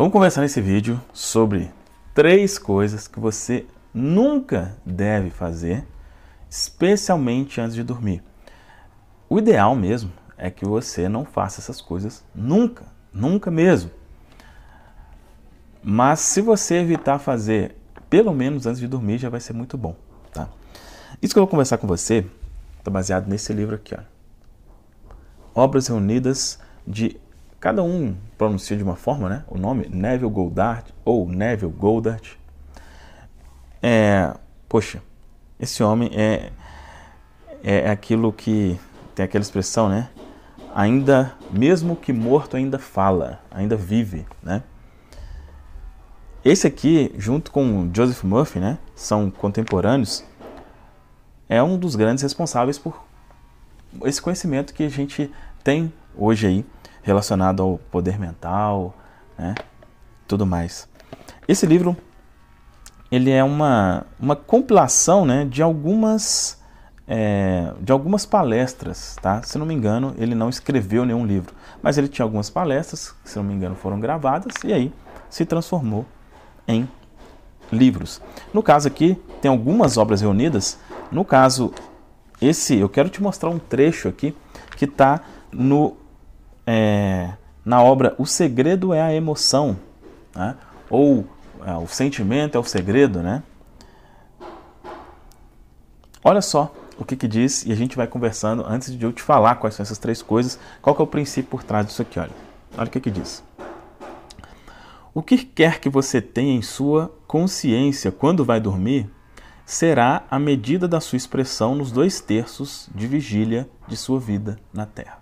Vamos conversar nesse vídeo sobre três coisas que você nunca deve fazer, especialmente antes de dormir. O ideal mesmo é que você não faça essas coisas nunca, nunca mesmo. Mas se você evitar fazer, pelo menos antes de dormir, já vai ser muito bom, tá? Isso que eu vou conversar com você está baseado nesse livro aqui, ó. Obras Reunidas de Cada um pronuncia de uma forma, né? O nome Neville Goddard ou Neville Goddard. É, poxa, esse homem é, é é aquilo que tem aquela expressão, né? Ainda mesmo que morto ainda fala, ainda vive, né? Esse aqui, junto com Joseph Murphy, né, são contemporâneos, é um dos grandes responsáveis por esse conhecimento que a gente tem hoje aí relacionado ao poder mental, né? Tudo mais. Esse livro ele é uma, uma compilação né, de algumas é, de algumas palestras, tá? Se não me engano, ele não escreveu nenhum livro, mas ele tinha algumas palestras, que, se não me engano, foram gravadas e aí se transformou em livros. No caso aqui, tem algumas obras reunidas. No caso, esse, eu quero te mostrar um trecho aqui que está no é, na obra O Segredo é a Emoção, né? ou é, O Sentimento é o Segredo, né? Olha só o que, que diz e a gente vai conversando antes de eu te falar quais são essas três coisas, qual que é o princípio por trás disso aqui, olha. Olha o que, que diz. O que quer que você tenha em sua consciência quando vai dormir será a medida da sua expressão nos dois terços de vigília de sua vida na Terra.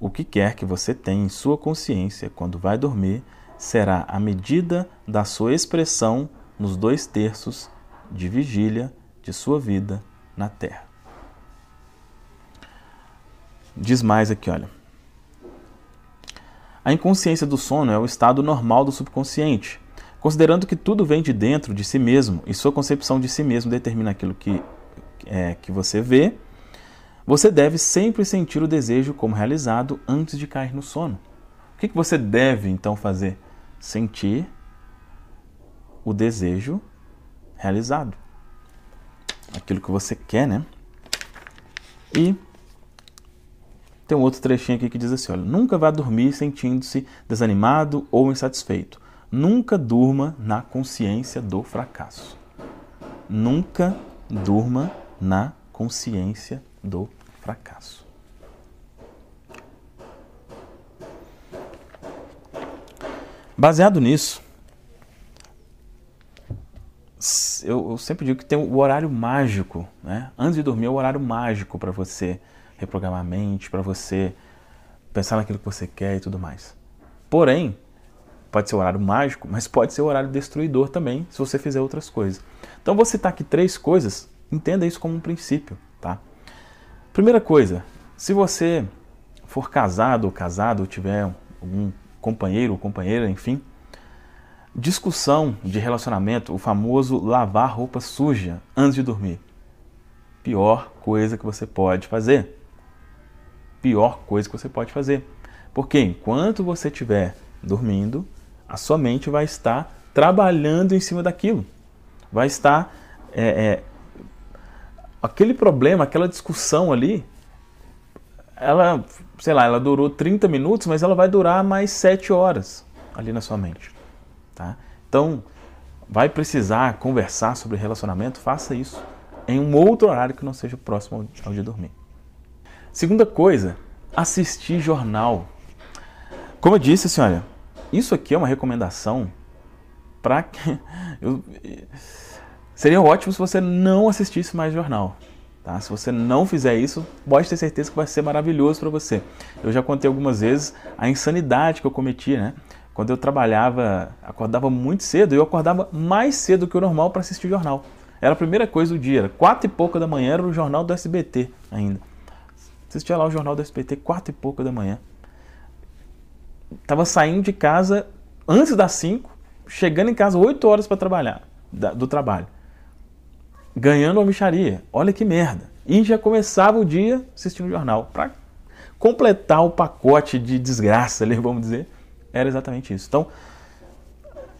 O que quer que você tenha em sua consciência quando vai dormir será a medida da sua expressão nos dois terços de vigília de sua vida na Terra. Diz mais aqui, olha. A inconsciência do sono é o estado normal do subconsciente, considerando que tudo vem de dentro de si mesmo e sua concepção de si mesmo determina aquilo que, é, que você vê você deve sempre sentir o desejo como realizado antes de cair no sono. O que, você deve então fazer? Sentir o desejo realizado. Aquilo que você quer, né? E tem um outro trechinho aqui que diz assim: olha, nunca vá dormir sentindo-se desanimado ou insatisfeito. Nunca durma na consciência do fracasso. Nunca durma na consciência do fracasso fracasso. Baseado nisso, eu, eu, sempre digo que tem o horário mágico, né? Antes de dormir é o horário mágico para você reprogramar a mente, para você pensar naquilo que você quer e tudo mais. Porém, pode ser o horário mágico, mas pode ser o horário destruidor também, se você fizer outras coisas. Então vou citar aqui três coisas, entenda isso como um princípio, tá? Primeira coisa, se você for casado ou casado, ou tiver algum companheiro ou companheira, enfim, discussão de relacionamento, o famoso lavar roupa suja antes de dormir. Pior coisa que você pode fazer. Pior coisa que você pode fazer. Porque enquanto você estiver dormindo, a sua mente vai estar trabalhando em cima daquilo. Vai estar é, é, aquele problema, aquela discussão ali, ela, sei lá, ela durou 30 minutos, mas ela vai durar mais 7 horas ali na sua mente. Tá? Então, vai precisar conversar sobre relacionamento, faça isso em um outro horário que não seja próximo ao de dormir. Segunda coisa, assistir jornal. Como eu disse, assim, olha, isso aqui é uma recomendação para que eu, Seria ótimo se você não assistisse mais jornal. Tá? Se você não fizer isso, pode ter certeza que vai ser maravilhoso para você. Eu já contei algumas vezes a insanidade que eu cometi, né? Quando eu trabalhava, acordava muito cedo, eu acordava mais cedo que o normal para assistir jornal. Era a primeira coisa do dia, era quatro e pouca da manhã, era o jornal do SBT ainda. Assistia lá o jornal do SBT, quatro e pouca da manhã. Tava saindo de casa antes das cinco, chegando em casa oito horas para trabalhar, do trabalho ganhando a micharia. Olha que merda. E já começava o dia assistindo o jornal. Para completar o pacote de desgraça, vamos dizer, era exatamente isso. Então,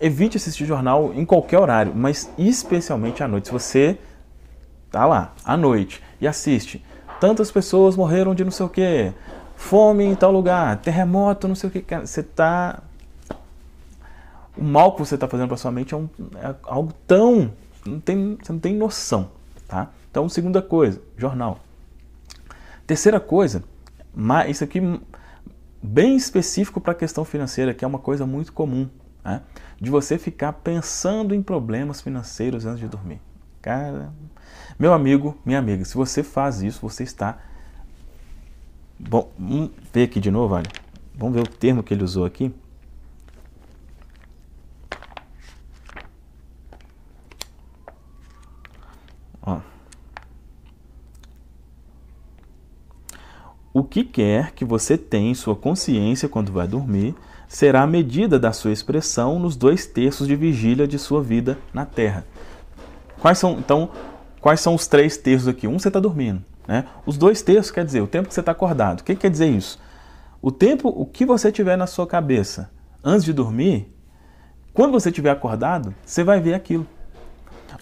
evite assistir jornal em qualquer horário, mas especialmente à noite. Se você tá lá à noite e assiste, tantas pessoas morreram de não sei o que, fome em tal lugar, terremoto, não sei o que, você tá o mal que você está fazendo para sua mente é, um, é algo tão não tem, você não tem noção, tá? Então, segunda coisa, jornal. Terceira coisa, isso aqui bem específico para a questão financeira, que é uma coisa muito comum, né? de você ficar pensando em problemas financeiros antes de dormir. Cara, meu amigo, minha amiga, se você faz isso, você está. Bom, vamos ver aqui de novo, olha. Vamos ver o termo que ele usou aqui. que quer que você tem em sua consciência quando vai dormir será a medida da sua expressão nos dois terços de vigília de sua vida na Terra. Quais são, então, quais são os três terços aqui? Um, você está dormindo. Né? Os dois terços quer dizer o tempo que você está acordado. O que quer dizer isso? O tempo, o que você tiver na sua cabeça antes de dormir, quando você estiver acordado, você vai ver aquilo.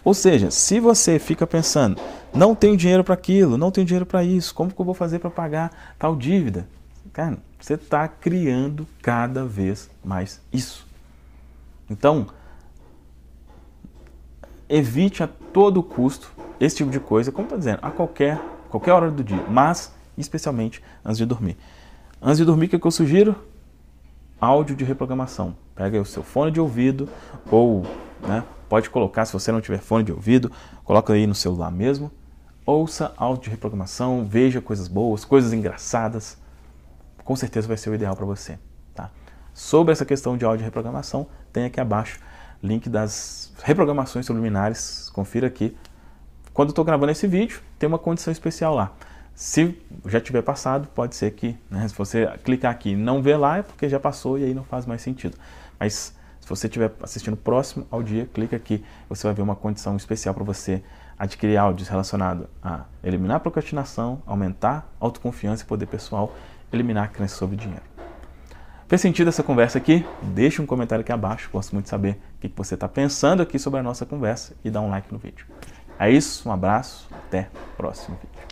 Ou seja, se você fica pensando, não tenho dinheiro para aquilo, não tenho dinheiro para isso. Como que eu vou fazer para pagar tal dívida? Cara, você está criando cada vez mais isso. Então, evite a todo custo esse tipo de coisa, como estou dizendo, a qualquer, qualquer hora do dia, mas especialmente antes de dormir. Antes de dormir, o que, é que eu sugiro? Áudio de reprogramação. Pega o seu fone de ouvido ou né, Pode colocar, se você não tiver fone de ouvido, coloca aí no celular mesmo. Ouça áudio de reprogramação, veja coisas boas, coisas engraçadas. Com certeza vai ser o ideal para você. Tá? Sobre essa questão de áudio de reprogramação, tem aqui abaixo link das reprogramações subliminares. Confira aqui. Quando eu estou gravando esse vídeo, tem uma condição especial lá. Se já tiver passado, pode ser que, né, se você clicar aqui e não ver lá, é porque já passou e aí não faz mais sentido. Mas se você estiver assistindo próximo ao dia, clica aqui, você vai ver uma condição especial para você adquirir áudios relacionados a eliminar a procrastinação, aumentar a autoconfiança e poder pessoal, eliminar a crença sobre dinheiro. Fez sentido essa conversa aqui? Deixe um comentário aqui abaixo, gosto muito de saber o que você está pensando aqui sobre a nossa conversa e dá um like no vídeo. É isso, um abraço, até o próximo vídeo.